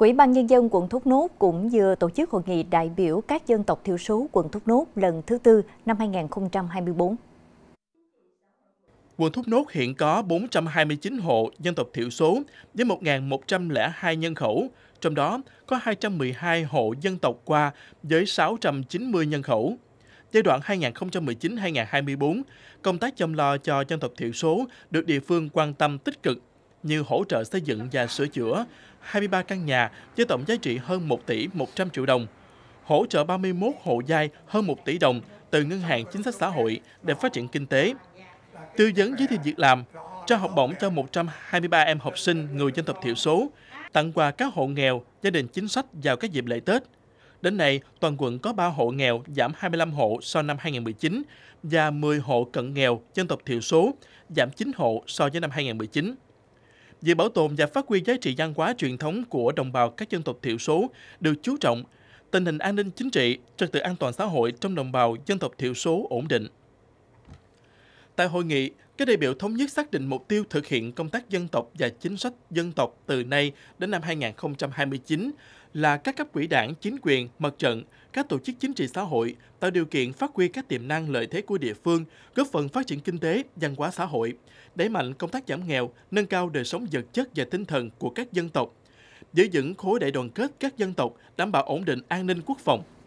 Quỹ ban Nhân dân quận Thốt Nốt cũng vừa tổ chức hội nghị đại biểu các dân tộc thiểu số quận Thốt Nốt lần thứ tư năm 2024. Quận Thốt Nốt hiện có 429 hộ dân tộc thiểu số với 1.102 nhân khẩu, trong đó có 212 hộ dân tộc qua với 690 nhân khẩu. Giai đoạn 2019-2024, công tác chăm lo cho dân tộc thiểu số được địa phương quan tâm tích cực như hỗ trợ xây dựng và sửa chữa 23 căn nhà với tổng giá trị hơn 1 tỷ 100 triệu đồng, hỗ trợ 31 hộ giai hơn 1 tỷ đồng từ Ngân hàng Chính sách Xã hội để phát triển kinh tế, tư vấn giới thiệu việc làm, trao học bổng cho 123 em học sinh người dân tộc thiểu số, tặng quà các hộ nghèo, gia đình chính sách vào các dịp lễ Tết. Đến nay, toàn quận có 3 hộ nghèo giảm 25 hộ so năm 2019 và 10 hộ cận nghèo dân tộc thiểu số giảm 9 hộ so với năm 2019. Việc bảo tồn và phát huy giá trị văn hóa truyền thống của đồng bào các dân tộc thiểu số được chú trọng, tình hình an ninh chính trị, trật tự an toàn xã hội trong đồng bào dân tộc thiểu số ổn định. Tại hội nghị, các đại biểu thống nhất xác định mục tiêu thực hiện công tác dân tộc và chính sách dân tộc từ nay đến năm 2029 là các cấp quỹ đảng, chính quyền, mặt trận, các tổ chức chính trị xã hội tạo điều kiện phát huy các tiềm năng lợi thế của địa phương, góp phần phát triển kinh tế, văn hóa xã hội, đẩy mạnh công tác giảm nghèo, nâng cao đời sống vật chất và tinh thần của các dân tộc, giữ vững khối đại đoàn kết các dân tộc, đảm bảo ổn định an ninh quốc phòng,